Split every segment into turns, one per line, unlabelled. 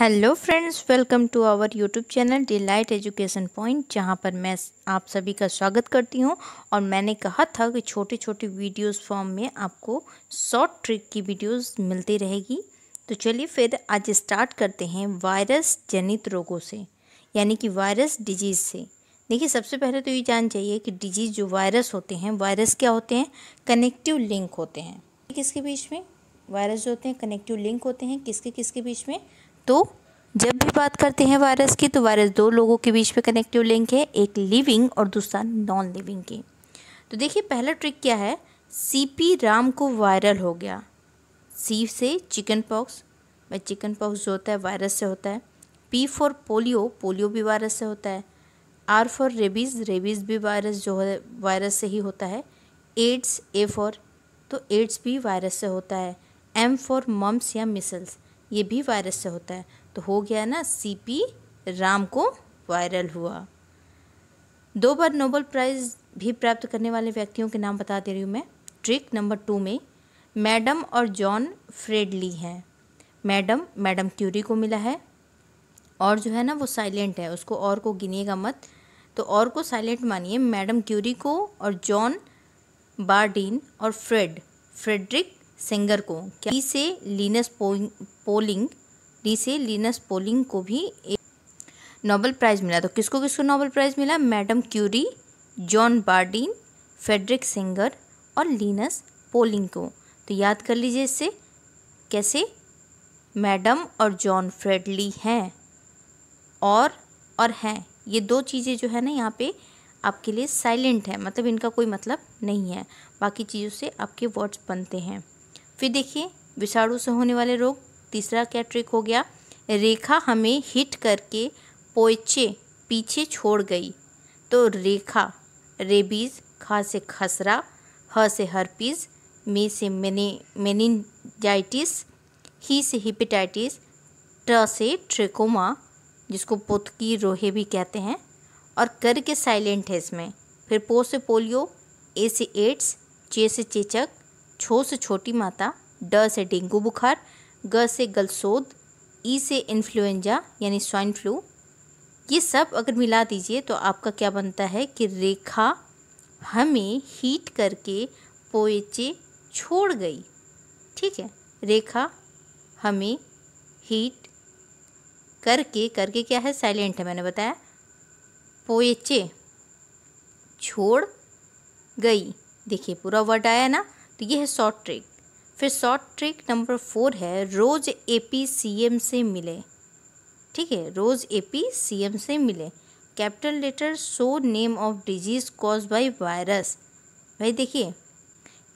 hello friends welcome to our YouTube channel delight education point जहां पर मैं आप सभी का स्वागत करती हूं और मैंने कहा था कि छोटे छोटे वीडियोस फॉर्म में आपको शॉर्ट ट्रिक की वीडियोस मिलती रहेगी तो चलिए फिर आज स्टार्ट करते हैं वायरस जनित रोगों से यानी कि वायरस डिजीज़ से देखिए सबसे पहले तो ये जान चाहिए कि डिजीज़ जो वायरस होते हैं वायरस क्या होते हैं कनेक्टिव लिंक होते हैं किसके बीच में वायरस जो होते हैं कनेक्टिव लिंक होते हैं किसके किसके बीच में तो जब भी बात करते हैं वायरस की तो वायरस दो लोगों के बीच में कनेक्टिव लिंक है एक लिविंग और दूसरा नॉन लिविंग की तो देखिए पहला ट्रिक क्या है सीपी राम को वायरल हो गया सी से चिकन पॉक्स भाई चिकन पॉक्स जो होता है वायरस से होता है पी फॉर पोलियो पोलियो भी वायरस से होता है आर फॉर रेबीज़ रेबीज़ भी वायरस जो है वायरस से ही होता है एड्स ए फॉर तो एड्स भी वायरस से होता है एम फॉर मम्स या मिसल्स ये भी वायरस से होता है तो हो गया ना सी पी राम को वायरल हुआ दो बार नोबल प्राइज़ भी प्राप्त करने वाले व्यक्तियों के नाम बता दे रही हूँ मैं ट्रिक नंबर टू में मैडम और जॉन फ्रेडली हैं मैडम मैडम क्यूरी को मिला है और जो है ना वो साइलेंट है उसको और को गिनिएगा मत तो और को साइलेंट मानिए मैडम क्यूरी को और जॉन बारडीन और फ्रेड फ्रेडरिक सिंगर को क्या से लीनस पोलिंग डी से लीनस पोलिंग को भी एक नोबल प्राइज़ मिला तो किसको किसको नोबल प्राइज़ मिला Madame Curie John Bardeen Frederick Sanger और लीनस पोलिंग को तो याद कर लीजिए इससे कैसे मैडम और जॉन फ्रेडली हैं और और हैं ये दो चीज़ें जो है ना यहाँ पे आपके लिए साइलेंट है मतलब इनका कोई मतलब नहीं है बाकी चीज़ों से आपके वर्ड्स बनते हैं फिर देखिए विषाणु से होने वाले रोग तीसरा क्या ट्रिक हो गया रेखा हमें हिट करके पोचे पीछे छोड़ गई तो रेखा रेबीज खा से खसरा ह से हरपीज मे से मेने मेनिनजाइटिस ही से हिपेटाइटिस ट से ट्रेकोमा जिसको की रोहे भी कहते हैं और कर के साइलेंट है इसमें फिर पो से पोलियो ए से एड्स चे से चेचक छो से छोटी माता ड से डेंगू बुखार ग से गलसोद ई से इन्फ्लुएंजा यानी स्वाइन फ्लू ये सब अगर मिला दीजिए तो आपका क्या बनता है कि रेखा हमें हीट करके पोएचे छोड़ गई ठीक है रेखा हमें हीट करके करके क्या है साइलेंट है मैंने बताया पोएचे छोड़ गई देखिए पूरा वर्ड आया ना तो ये है शॉर्ट ट्रिक फिर शॉर्ट ट्रिक नंबर फोर है रोज़ ए पी सी एम से मिले ठीक है रोज़ ए पी सी एम से मिले capital letter show name of disease cause by virus भाई देखिए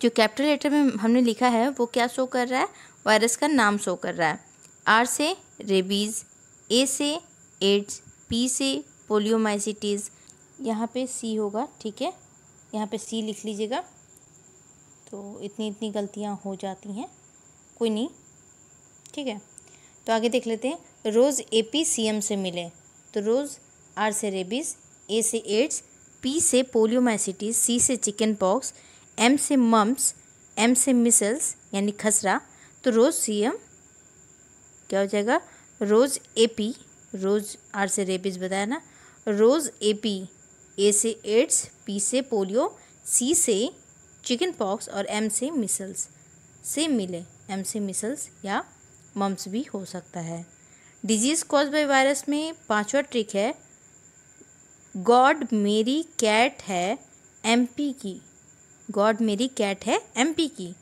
जो कैपिटल लेटर में हमने लिखा है वो क्या शो कर रहा है वायरस का नाम शो कर रहा है आर से रेबीज़ ए से एड्स पी से पोलियोमाइसिटीज़ यहाँ पे सी होगा ठीक है यहाँ पे सी लिख लीजिएगा तो इतनी इतनी गलतियाँ हो जाती हैं कोई नहीं ठीक है तो आगे देख लेते हैं रोज़ ए पी सी एम से मिले तो रोज़ आर से रेबीज़ ए से एड्स पी से पोलियोमाइसिटीज सी से चिकन पॉक्स एम से मम्स एम से मिसल्स यानी खसरा तो रोज़ सी एम क्या हो जाएगा रोज़ ए पी रोज़ आर से रेबीज़ बताया ना रोज़ ए पी ए से एड्स पी से पोलियो सी से चिकन पॉक्स और एम से मिसल्स से मिले एम से मिसल्स या मम्स भी हो सकता है डिजीज़ कॉज बाय वायरस में पांचवा ट्रिक है गॉड मेरी कैट है एमपी की गॉड मेरी कैट है एमपी की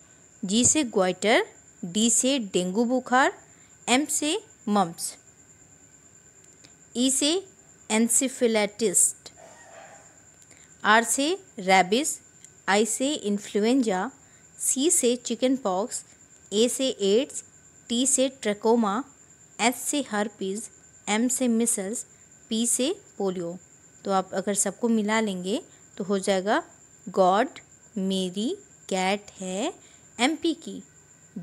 जी से ग्वाइटर डी से डेंगू बुखार एम से मम्स ई e से एनसीफिलेटिस्ट आर से रैबिस आई से इन्फ्लुएंजा सी से चिकन पॉक्स ए से एड्स टी से ट्रकोमा एच से हर्पीज़ एम से मिसल्स पी से पोलियो तो आप अगर सबको मिला लेंगे तो हो जाएगा गॉड मेरी कैट है एम पी की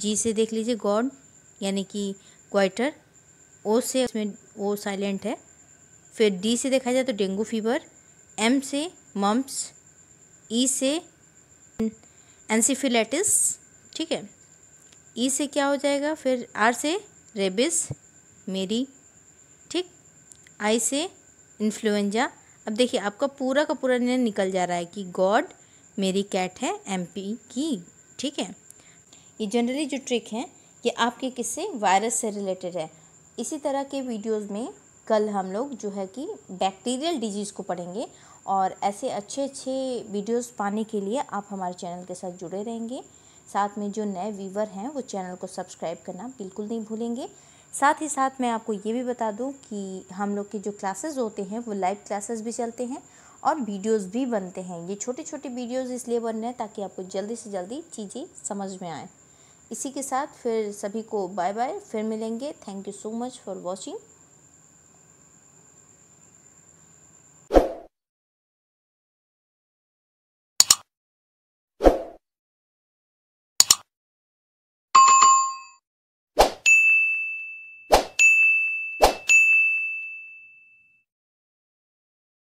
जी से देख लीजिए गॉड यानी कि क्वाइटर ओ से उसमें ओ साइलेंट है फिर डी से देखा जाए तो डेंगू फीवर एम से मम्प्स ई e से एनसीफिलेटिस ठीक है ई e से क्या हो जाएगा फिर आर से रेबिस मेरी ठीक आई से इन्फ्लुएंजा अब देखिए आपका पूरा का पूरा निर्णय निकल जा रहा है कि गॉड मेरी कैट है एमपी की ठीक है ये जनरली जो ट्रिक है ये आपके किससे वायरस से रिलेटेड है इसी तरह के वीडियोस में कल हम लोग जो है कि बैक्टीरियल डिजीज़ को पढ़ेंगे और ऐसे अच्छे अच्छे वीडियोस पाने के लिए आप हमारे चैनल के साथ जुड़े रहेंगे साथ में जो नए व्यूवर हैं वो चैनल को सब्सक्राइब करना बिल्कुल नहीं भूलेंगे साथ ही साथ मैं आपको ये भी बता दूँ कि हम लोग के जो क्लासेस होते हैं वो लाइव क्लासेस भी चलते हैं और वीडियोस भी बनते हैं ये छोटे छोटे वीडियोस इसलिए बन रहे हैं ताकि आपको जल्दी से जल्दी चीज़ें समझ में आएँ इसी के साथ फिर सभी को बाय बाय फिर मिलेंगे thank you so much for watching